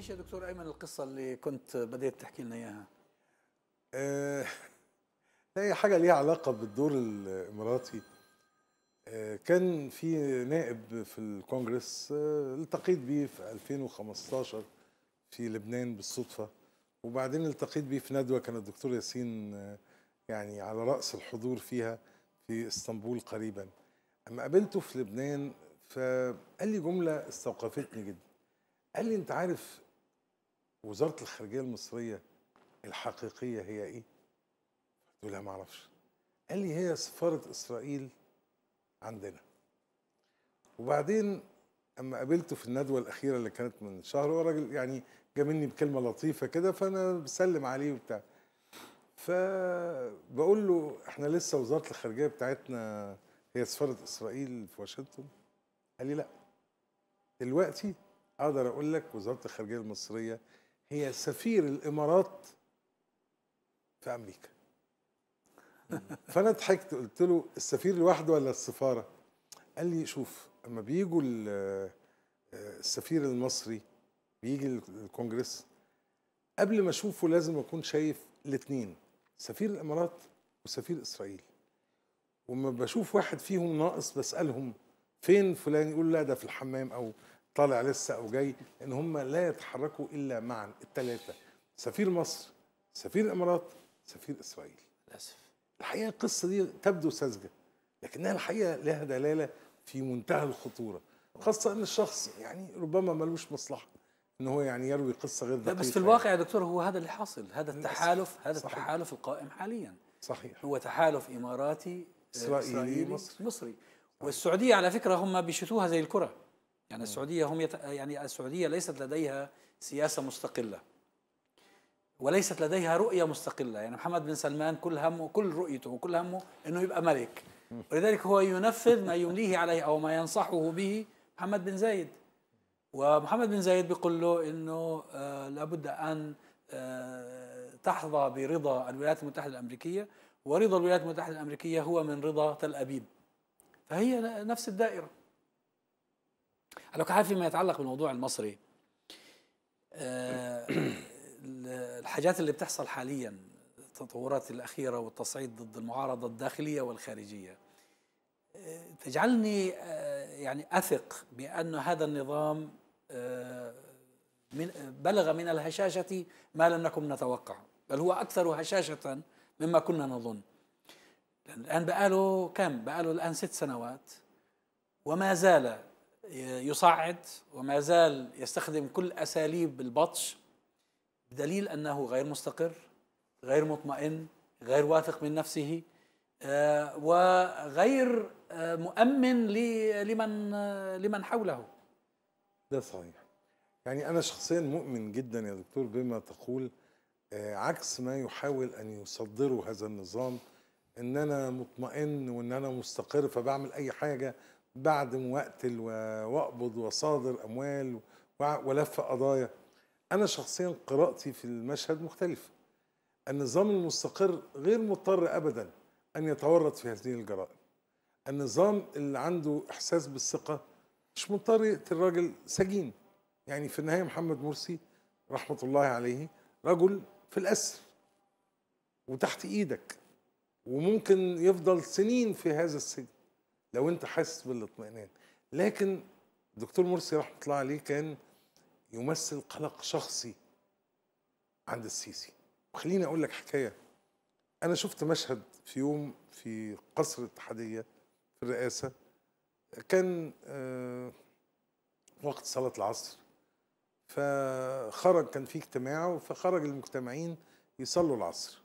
ايش يا دكتور ايمن القصه اللي كنت بديت تحكي لنا اياها؟ آه هي حاجه ليها علاقه بالدور الاماراتي آه كان في نائب في الكونجرس آه التقيت بيه في 2015 في لبنان بالصدفه وبعدين التقيت بيه في ندوه كان الدكتور ياسين آه يعني على راس الحضور فيها في اسطنبول قريبا اما قابلته في لبنان فقال لي جمله استوقفتني جدا قال لي انت عارف وزاره الخارجيه المصريه الحقيقيه هي ايه؟ قلت له ما اعرفش قال لي هي سفاره اسرائيل عندنا وبعدين اما قابلته في الندوه الاخيره اللي كانت من شهر هو راجل يعني جاملني بكلمه لطيفه كده فانا بسلم عليه وبتاع فبقول له احنا لسه وزاره الخارجيه بتاعتنا هي سفاره اسرائيل في واشنطن قال لي لا دلوقتي اقدر اقول لك وزاره الخارجيه المصريه هي سفير الامارات في امريكا فانا ضحكت قلت له السفير لوحده ولا السفاره قال لي شوف اما بيجوا آه، السفير المصري بيجي الكونجرس قبل ما اشوفه لازم اكون شايف الاثنين سفير الامارات وسفير اسرائيل وما بشوف واحد فيهم ناقص بسالهم فين فلان يقول لا ده في الحمام او طالع لسه او جاي لان هم لا يتحركوا الا معا الثلاثه سفير مصر سفير الامارات سفير اسرائيل للاسف الحقيقه القصه دي تبدو ساذجه لكنها الحقيقه لها دلاله في منتهى الخطوره خاصه ان الشخص يعني ربما ملوش مصلحه ان هو يعني يروي قصه غير دقيقه بس في يعني. الواقع يا دكتور هو هذا اللي حاصل هذا التحالف هذا صحيح. التحالف القائم حاليا صحيح هو تحالف اماراتي آه، اسرائيلي, إسرائيلي مصري مصري والسعوديه على فكره هم بيشتوها زي الكره يعني السعوديه هم يت... يعني السعوديه ليست لديها سياسه مستقله وليست لديها رؤيه مستقله يعني محمد بن سلمان كل همه كل رؤيته وكل همه انه يبقى ملك ولذلك هو ينفذ ما يمليه عليه او ما ينصحه به محمد بن زايد ومحمد بن زايد بيقول له انه آه، لابد ان آه، تحظى برضا الولايات المتحده الامريكيه ورضا الولايات المتحده الامريكيه هو من رضا تل ابيب فهي نفس الدائره على كل حال فيما يتعلق بالموضوع المصري آه، الحاجات اللي بتحصل حاليا التطورات الأخيرة والتصعيد ضد المعارضة الداخلية والخارجية آه، تجعلني آه، يعني أثق بأن هذا النظام من بلغ من الهشاشة ما لم نكن نتوقع بل هو أكثر هشاشة مما كنا نظن الآن بقاله كم؟ بقاله الآن ست سنوات وما زال يصعد وما زال يستخدم كل أساليب البطش بدليل أنه غير مستقر غير مطمئن غير واثق من نفسه آه، وغير آه، مؤمن لمن آه، لمن حوله ده صحيح يعني أنا شخصيا مؤمن جدا يا دكتور بما تقول عكس ما يحاول أن يصدره هذا النظام إن أنا مطمئن وإن أنا مستقر فبعمل أي حاجة ما اقتل واقبض وصادر اموال ولف قضايا انا شخصيا قراءتي في المشهد مختلفه النظام المستقر غير مضطر ابدا ان يتورط في هذه الجرائم النظام اللي عنده احساس بالثقه مش مضطر يقتل راجل سجين يعني في النهايه محمد مرسي رحمه الله عليه رجل في الاسر وتحت ايدك وممكن يفضل سنين في هذا السجن لو انت حاسس بالاطمئنان لكن الدكتور مرسي رحمه الله عليه كان يمثل قلق شخصي عند السيسي وخليني اقول لك حكايه انا شفت مشهد في يوم في قصر الاتحاديه في الرئاسه كان آه، وقت صلاه العصر فخرج كان في اجتماع فخرج المجتمعين يصلوا العصر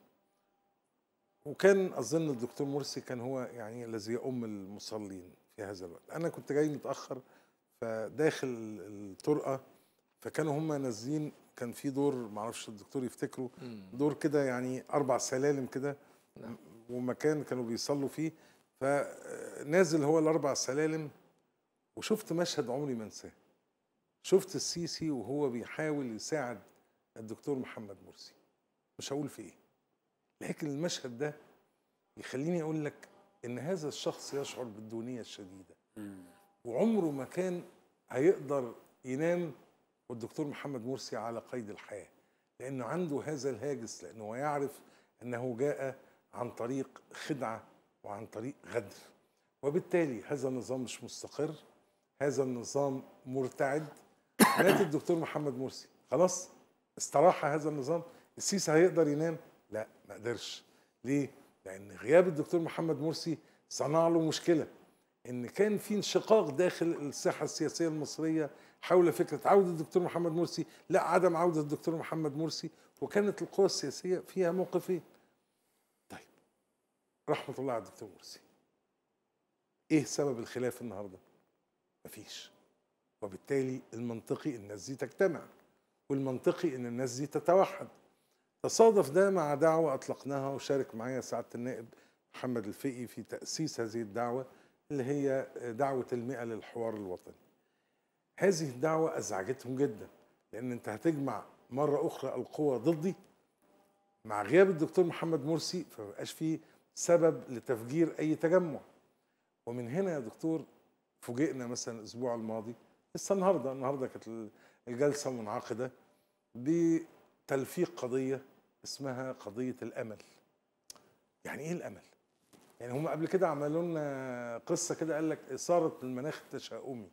وكان اظن الدكتور مرسي كان هو يعني الذي يؤم المصلين في هذا الوقت انا كنت جاي متاخر فداخل الطرقه فكانوا هم نازلين كان في دور معرفش الدكتور يفتكره دور كده يعني اربع سلالم كده نعم. ومكان كانوا بيصلوا فيه فنازل هو الاربع سلالم وشفت مشهد عمري ما انساه شفت السيسي وهو بيحاول يساعد الدكتور محمد مرسي مش هقول في ايه لكن المشهد ده يخليني اقول لك ان هذا الشخص يشعر بالدونيه الشديده وعمره ما كان هيقدر ينام والدكتور محمد مرسي على قيد الحياه لانه عنده هذا الهاجس لانه يعرف انه جاء عن طريق خدعه وعن طريق غدر وبالتالي هذا النظام مش مستقر هذا النظام مرتعد مات الدكتور محمد مرسي خلاص استراح هذا النظام السيسي هيقدر ينام ما قدرش ليه؟ لأن غياب الدكتور محمد مرسي صنع له مشكلة إن كان في انشقاق داخل الساحة السياسية المصرية حول فكرة عودة الدكتور محمد مرسي لا عدم عودة الدكتور محمد مرسي وكانت القوى السياسية فيها موقفين طيب رحمة الله على الدكتور مرسي ايه سبب الخلاف النهارده؟ مفيش وبالتالي المنطقي ان الناس دي تجتمع والمنطقي ان الناس دي تتوحد تصادف ده مع دعوة أطلقناها وشارك معايا سعادة النائب محمد الفقي في تأسيس هذه الدعوة اللي هي دعوة المئة للحوار الوطني هذه الدعوة أزعجتهم جدا لأن أنت هتجمع مرة أخرى القوى ضدي مع غياب الدكتور محمد مرسي فمبقاش فيه سبب لتفجير أي تجمع ومن هنا يا دكتور فوجئنا مثلا الأسبوع الماضي لسه النهاردة النهاردة كانت الجلسة منعقدة بتلفيق قضية اسمها قضية الأمل يعني إيه الأمل؟ يعني هم قبل كده عملوا لنا قصة كده قال لك إثارة المناخ التشاؤمي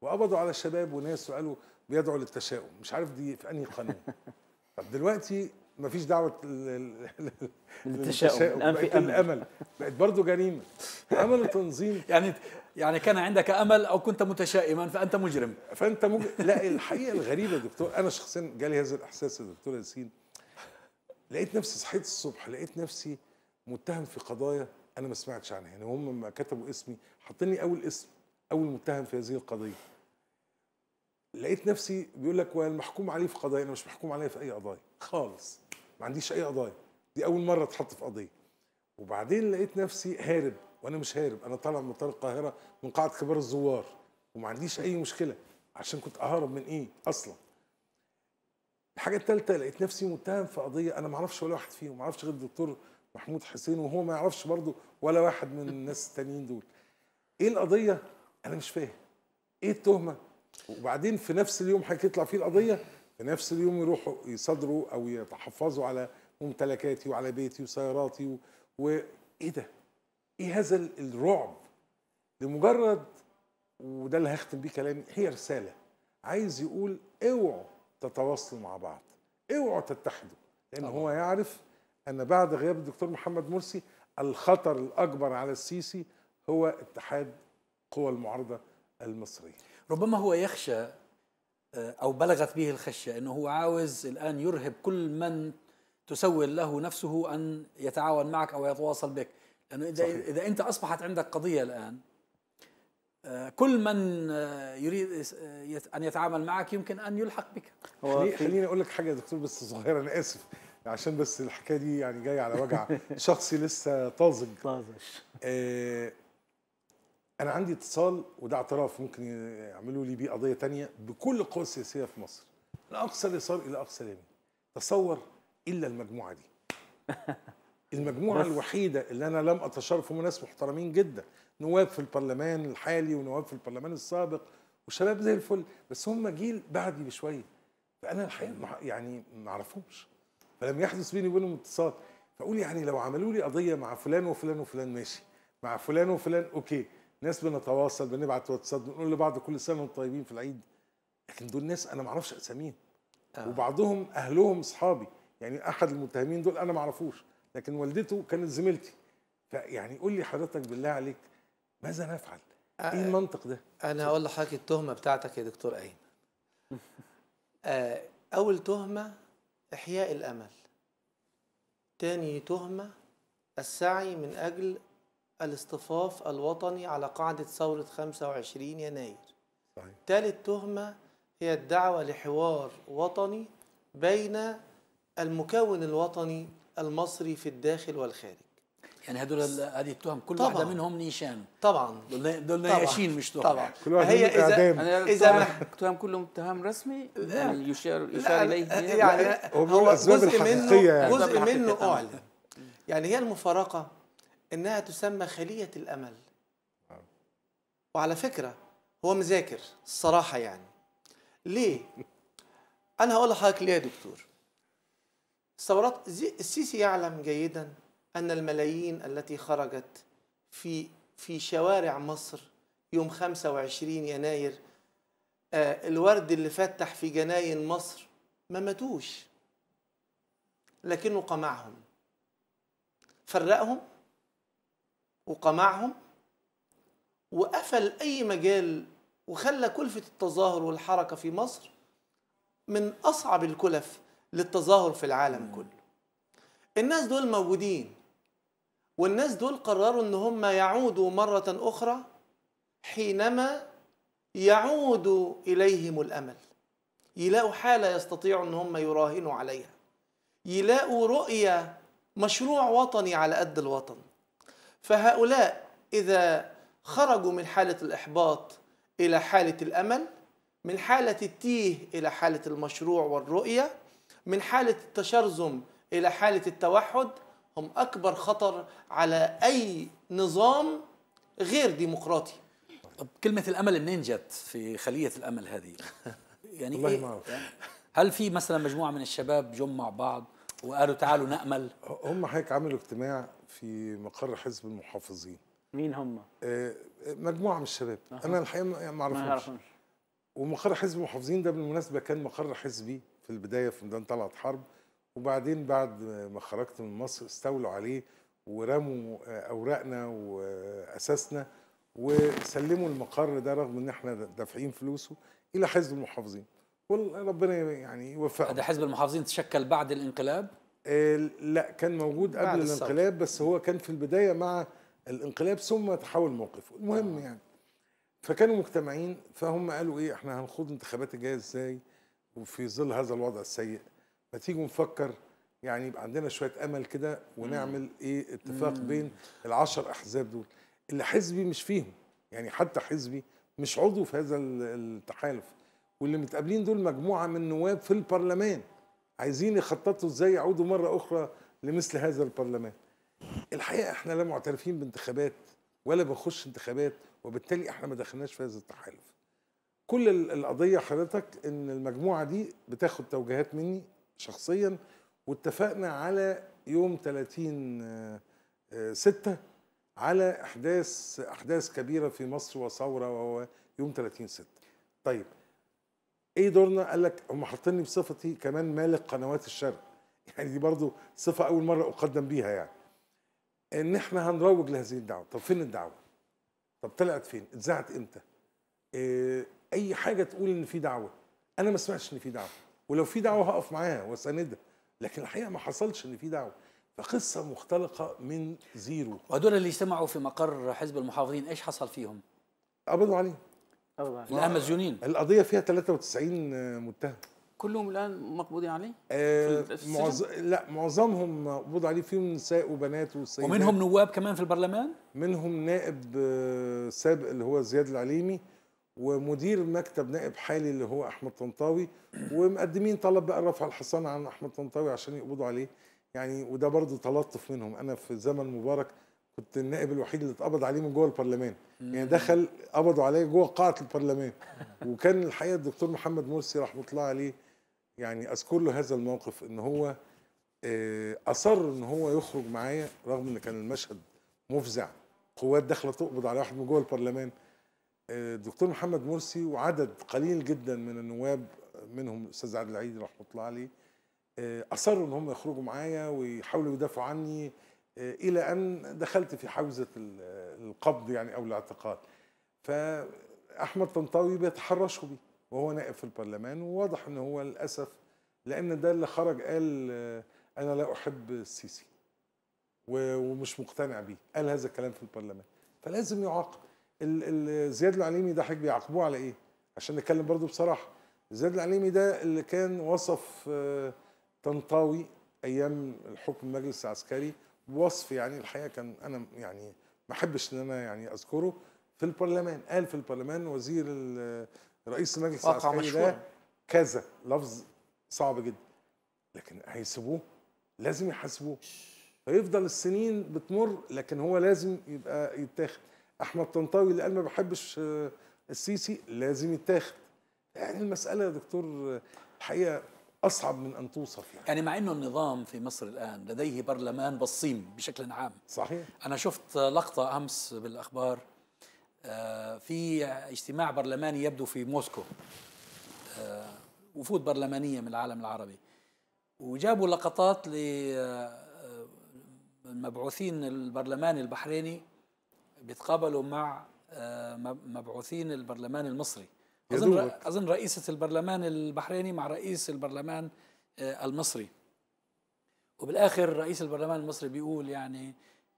وقبضوا على الشباب وناس وقالوا بيدعوا للتشاؤم مش عارف دي في أنهي قانون طب دلوقتي مفيش دعوة للتشاؤم أمل. الأمل بقت برضه جريمة عملوا تنظيم يعني يعني كان عندك امل او كنت متشائما فانت مجرم فانت مجرم لا الحقيقه الغريبه دكتور انا شخصيا جالي هذا الاحساس يا دكتور ياسين لقيت نفسي صحيت الصبح لقيت نفسي متهم في قضايا انا ما سمعتش عنها يعني هم لما كتبوا اسمي حاطين لي اول اسم اول متهم في هذه القضيه لقيت نفسي بيقول لك والمحكوم عليه في قضايا انا مش محكوم عليه في اي قضايا خالص ما عنديش اي قضايا دي اول مره اتحط في قضيه وبعدين لقيت نفسي هارب وانا مش هارب انا طالع من مطار القاهره من قاعه كبار الزوار وما عنديش اي مشكله عشان كنت اهرب من ايه اصلا الحاجه الثالثه لقيت نفسي متهم في قضيه انا ما اعرفش ولا واحد فيهم ما اعرفش غير الدكتور محمود حسين وهو ما يعرفش برضه ولا واحد من الناس التانيين دول ايه القضيه انا مش فاهم ايه التهمه وبعدين في نفس اليوم هيطلع فيه القضيه في نفس اليوم يروحوا يصدروا او يتحفظوا على ممتلكاتي وعلى بيتي وسياراتي و... وايه ده؟ ايه هذا الرعب؟ لمجرد وده اللي هختم بيه كلامي هي رساله عايز يقول اوعوا تتواصلوا مع بعض اوعوا تتحدوا لان طبعا. هو يعرف ان بعد غياب الدكتور محمد مرسي الخطر الاكبر على السيسي هو اتحاد قوى المعارضه المصريه ربما هو يخشى آه، او بلغت به الخشيه انه هو عاوز الان يرهب كل من تسول له نفسه ان يتعاون معك او يتواصل بك لانه اذا صحيح. اذا انت اصبحت عندك قضيه الان آه، كل من آه، يريد آه، ان يتعامل معك يمكن ان يلحق بك خليني اقول لك حاجه يا دكتور بس صغيره انا اسف عشان بس الحكايه دي يعني جايه على وجع شخصي لسه طازج طازج انا عندي اتصال وده اعتراف ممكن يعملوا لي بيه قضيه تانية بكل القوى السياسيه في مصر من اقصى اليسار الى اقصى اليمين تصور الا المجموعه دي المجموعه الوحيده اللي انا لم اتشرف هم ناس محترمين جدا نواب في البرلمان الحالي ونواب في البرلمان السابق وشباب زي الفل بس هم جيل بعدي بشويه فانا الحقيقه يعني ما اعرفهمش فلم يحدث بيني وبينهم اتصال فاقول يعني لو عملوا لي قضيه مع فلان وفلان وفلان ماشي مع فلان وفلان اوكي ناس بنتواصل بنبعت واتساب بنقول لبعض كل سنه وانتم طيبين في العيد لكن دول ناس انا ما اعرفش اساميهم آه. وبعضهم اهلهم اصحابي يعني احد المتهمين دول انا ما اعرفوش لكن والدته كانت زميلتي فيعني قول لي حضرتك بالله عليك ماذا نفعل؟ آه، ايه المنطق ده؟ انا هقول لحضرتك التهمه بتاعتك يا دكتور ايمن. آه اول تهمه احياء الامل. تاني تهمه السعي من اجل الاصطفاف الوطني على قاعده ثوره 25 يناير. صحيح. تالت تهمه هي الدعوه لحوار وطني بين المكون الوطني المصري في الداخل والخارج. يعني هدول هذه التهم كل واحده منهم نيشان طبعا دول دول نياشين مش تهم طبعا كل واحد هي اذا يعني اذا التهم كلهم اتهام رسمي يعني يشار يشار اليه يعني هو الاسباب الحقيقيه يعني جزء منه اعلن يعني هي المفارقه انها تسمى خليه الامل وعلى فكره هو مذاكر الصراحه يعني ليه انا هقول لحضرتك ليه يا دكتور الثورات السيسي يعلم جيدا أن الملايين التي خرجت في في شوارع مصر يوم 25 يناير آه، الورد اللي فتح في جناين مصر ما ماتوش لكنه قمعهم فرقهم وقمعهم وقفل أي مجال وخلى كلفة التظاهر والحركة في مصر من أصعب الكلف للتظاهر في العالم كله الناس دول موجودين والناس دول قرروا ان هم يعودوا مرة اخرى حينما يعود اليهم الامل يلاقوا حالة يستطيعوا ان هم يراهنوا عليها يلاقوا رؤية مشروع وطني على قد الوطن فهؤلاء اذا خرجوا من حالة الاحباط الى حالة الامل من حالة التيه الى حالة المشروع والرؤية من حالة التشرذم الى حالة التوحد هم اكبر خطر على اي نظام غير ديمقراطي طب كلمه الامل منين جت في خليه الامل هذه يعني والله إيه؟ ما أعرف. هل في مثلا مجموعه من الشباب جم مع بعض وقالوا تعالوا نامل هم هيك عملوا اجتماع في مقر حزب المحافظين مين هم آه، مجموعه من الشباب انا الحقيقه ما يعني اعرفهمش ومقر حزب المحافظين ده بالمناسبه كان مقر حزبي في البدايه في ميدان طلعت حرب وبعدين بعد ما خرجت من مصر استولوا عليه ورموا اوراقنا واساسنا وسلموا المقر ده رغم ان احنا دافعين فلوسه الى حزب المحافظين وربنا يعني يوفقهم ده حزب المحافظين تشكل بعد الانقلاب؟ آه لا كان موجود قبل الانقلاب بس هو كان في البدايه مع الانقلاب ثم تحول موقفه المهم آه. يعني فكانوا مجتمعين فهم قالوا ايه احنا هنخوض انتخابات الجايه ازاي وفي ظل هذا الوضع السيء ما تيجوا نفكر يعني يبقى عندنا شويه امل كده ونعمل ايه اتفاق بين العشر احزاب دول اللي حزبي مش فيهم يعني حتى حزبي مش عضو في هذا التحالف واللي متقابلين دول مجموعه من نواب في البرلمان عايزين يخططوا ازاي يعودوا مره اخرى لمثل هذا البرلمان الحقيقه احنا لا معترفين بانتخابات ولا بنخش انتخابات وبالتالي احنا ما دخلناش في هذا التحالف كل القضيه حضرتك ان المجموعه دي بتاخد توجيهات مني شخصيا واتفقنا على يوم 30 6 آه، آه، على احداث احداث كبيره في مصر وثوره وهو يوم 30 6 طيب ايه دورنا قال لك هم حاطيني بصفتي كمان مالك قنوات الشرق يعني دي برضو صفه اول مره اقدم بيها يعني ان احنا هنروج لهذه الدعوه طب فين الدعوه طب طلعت فين اتذاعت امتى إيه اي حاجه تقول ان في دعوه انا ما سمعتش ان في دعوه ولو في دعوه هقف معاها واساندها لكن الحقيقه ما حصلش ان في دعوه فقصه مختلقه من زيرو وهدول اللي اجتمعوا في مقر حزب المحافظين ايش حصل فيهم؟ قبضوا عليهم قبضوا عليهم مسجونين القضيه فيها 93 متهم كلهم الان مقبوضين عليه؟ آه معظ... لا معظمهم مقبوض عليه فيهم نساء وبنات وسيدات ومنهم نواب كمان في البرلمان؟ منهم نائب آه، سابق اللي هو زياد العليمي ومدير مكتب نائب حالي اللي هو احمد طنطاوي ومقدمين طلب بقى رفع الحصان عن احمد طنطاوي عشان يقبضوا عليه يعني وده برضه تلطف منهم انا في زمن مبارك كنت النائب الوحيد اللي اتقبض عليه من جوه البرلمان يعني دخل قبضوا عليه جوه قاعه البرلمان وكان الحقيقه الدكتور محمد مرسي رحمه الله عليه يعني اذكر له هذا الموقف ان هو آه، اصر ان هو يخرج معايا رغم ان كان المشهد مفزع قوات داخله تقبض على واحد من جوه البرلمان الدكتور محمد مرسي وعدد قليل جدا من النواب منهم الاستاذ عادل العيد رحمه الله عليه آه، اصروا ان هم يخرجوا معايا ويحاولوا يدافعوا عني آه، الى ان دخلت في حوزه القبض يعني او الاعتقال فاحمد طنطاوي بيتحرشوا بيه وهو نائب في البرلمان وواضح ان هو للاسف لان ده اللي خرج قال آه، انا لا احب السيسي ومش مقتنع بيه قال هذا الكلام في البرلمان فلازم يعاقب زياد العليمي ده حضرتك بيعاقبوه على ايه؟ عشان نتكلم برضو بصراحه زياد العليمي ده اللي كان وصف آه، طنطاوي ايام الحكم المجلس العسكري بوصف يعني الحقيقه كان انا يعني ما احبش ان انا يعني اذكره في البرلمان قال في البرلمان وزير رئيس المجلس العسكري ده كذا لفظ صعب جدا لكن هيسيبوه لازم يحاسبوه فيفضل السنين بتمر لكن هو لازم يبقى يتاخد احمد طنطاوي اللي قال ما بحبش آه، السيسي لازم يتاخد يعني المساله يا دكتور آه، الحقيقه اصعب من ان توصف يعني. يعني مع انه النظام في مصر الان لديه برلمان بصيم بشكل عام صحيح انا شفت لقطه امس بالاخبار آه، في اجتماع برلماني يبدو في موسكو وفود برلمانيه من العالم العربي وجابوا لقطات لمبعوثين البرلمان البحريني بيتقابلوا مع آه، مبعوثين البرلمان المصري اظن اظن رئيسه البرلمان البحريني مع رئيس البرلمان آه، المصري وبالاخر رئيس البرلمان المصري بيقول يعني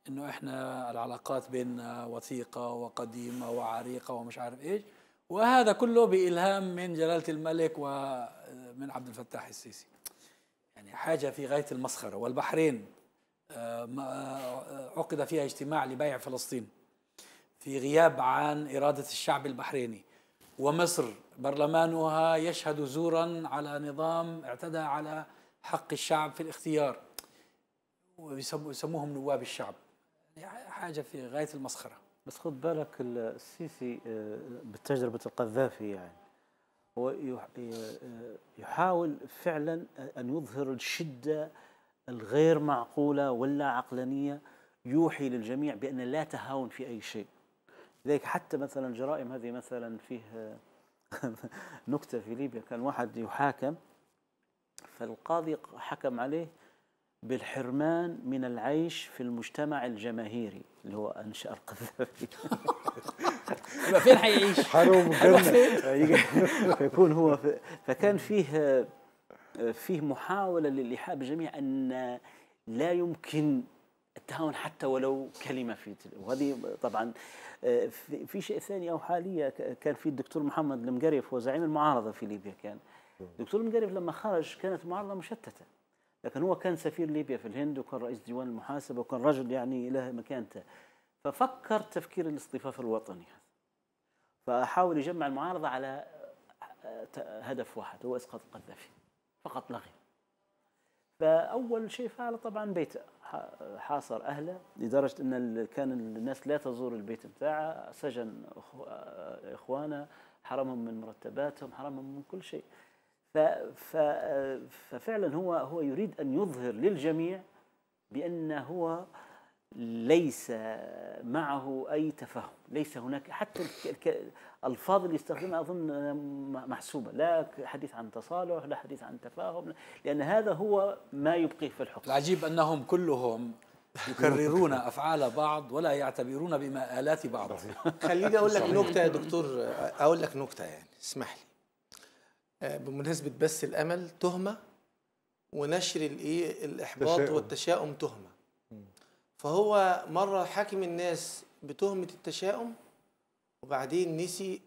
انه احنا العلاقات بيننا وثيقه وقديمه وعريقه ومش عارف ايش وهذا كله بالهام من جلاله الملك ومن آه، عبد الفتاح السيسي يعني حاجه في غايه المسخره والبحرين عقد فيها اجتماع لبيع فلسطين في غياب عن إرادة الشعب البحريني ومصر برلمانها يشهد زورا على نظام اعتدى على حق الشعب في الاختيار ويسموهم نواب الشعب حاجة في غاية المسخرة بس خذ بالك السيسي آه، بتجربة القذافي يعني هو آه، يحاول فعلا أن يظهر الشدة الغير معقولة ولا عقلانية يوحي للجميع بأن لا تهاون في أي شيء لذلك حتى مثلا الجرائم هذه مثلا فيه نكتة في ليبيا كان واحد يحاكم فالقاضي حكم عليه بالحرمان من العيش في المجتمع الجماهيري اللي هو انشا القذافي يبقى فين حيعيش؟ حرام فيكون هو فكان فيه فيه محاوله للايحاء بجميع ان لا يمكن التهاون حتى ولو كلمه في وهذه طبعا آه، في شيء ثاني او حاليا كان في الدكتور محمد المقريف هو زعيم المعارضه في ليبيا كان الدكتور المقريف لما خرج كانت المعارضه مشتته لكن هو كان سفير ليبيا في الهند وكان رئيس ديوان المحاسبه وكان رجل يعني له مكانته ففكر تفكير الاصطفاف الوطني فحاول يجمع المعارضه على آه، آه، هدف واحد هو اسقاط القذافي فقط لا غير فاول شيء فعله طبعا بيته حاصر اهله لدرجه ان كان الناس لا تزور البيت بتاعه سجن اخوانه حرمهم من مرتباتهم حرمهم من كل شيء ففعلا هو هو يريد ان يظهر للجميع بان هو ليس معه أي تفهم ليس هناك حتى الألفاظ اللي يستخدمها أظن محسوبة لا حديث عن تصالح لا حديث عن تفاهم لأن هذا هو ما يبقيه في الحكم العجيب أنهم كلهم يكررون افعال بعض ولا يعتبرون بمآلات بعض خليني اقول لك نكته يا دكتور اقول لك نكته يعني اسمح لي آه، بمناسبه بس الامل تهمه ونشر الايه الاحباط والتشاؤم تهمه فهو مرة حاكم الناس بتهمة التشاؤم وبعدين نسي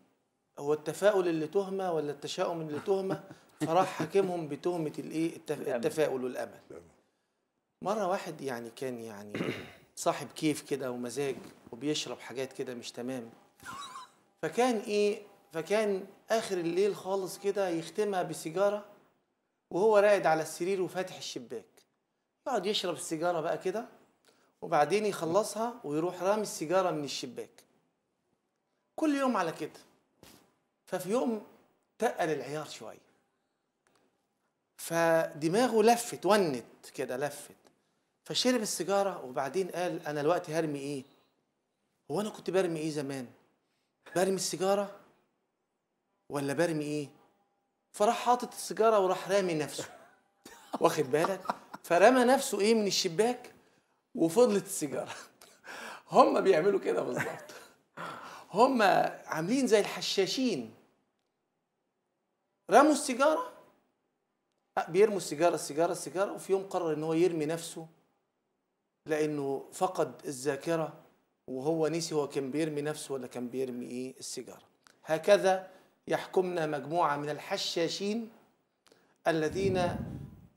هو التفاؤل اللي تهمة ولا التشاؤم اللي تهمة فراح حاكمهم بتهمة الايه التفاؤل والأمل مرة واحد يعني كان يعني صاحب كيف كده ومزاج وبيشرب حاجات كده مش تمام فكان ايه فكان اخر الليل خالص كده يختمها بسيجاره وهو راقد على السرير وفاتح الشباك يقعد يشرب السيجاره بقى كده وبعدين يخلصها ويروح رامي السيجاره من الشباك كل يوم على كده ففي يوم تقل العيار شويه فدماغه لفت ونت كده لفت فشرب السيجاره وبعدين قال انا الوقت هرمي ايه هو انا كنت برمي ايه زمان برمي السيجاره ولا برمي ايه فراح حاطط السيجاره وراح رامي نفسه واخد بالك فرمى نفسه ايه من الشباك وفضلت السيجاره هم بيعملوا كده بالظبط هم عاملين زي الحشاشين رموا السيجاره بيرموا السيجاره السيجاره السيجاره وفي يوم قرر ان هو يرمي نفسه لانه فقد الذاكره وهو نسي هو كان بيرمي نفسه ولا كان بيرمي ايه السيجاره هكذا يحكمنا مجموعه من الحشاشين الذين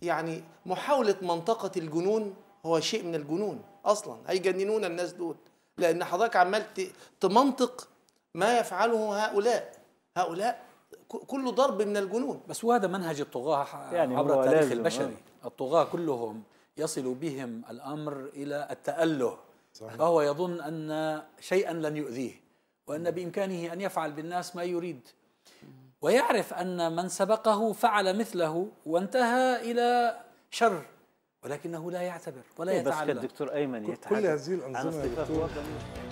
يعني محاوله منطقه الجنون هو شيء من الجنون اصلا هيجننونا الناس دول لان حضرتك عمال تمنطق ما يفعله هؤلاء هؤلاء كله ضرب من الجنون بس وهذا منهج الطغاة يعني عبر التاريخ البشري آه. الطغاة كلهم يصل بهم الأمر إلى التأله صحيح. فهو يظن أن شيئا لن يؤذيه وأن بإمكانه أن يفعل بالناس ما يريد ويعرف أن من سبقه فعل مثله وانتهى إلى شر ولكنه لا يعتبر ولا يتعلم إيه، بس الدكتور ايمن يتعلم كل هذه الانظمه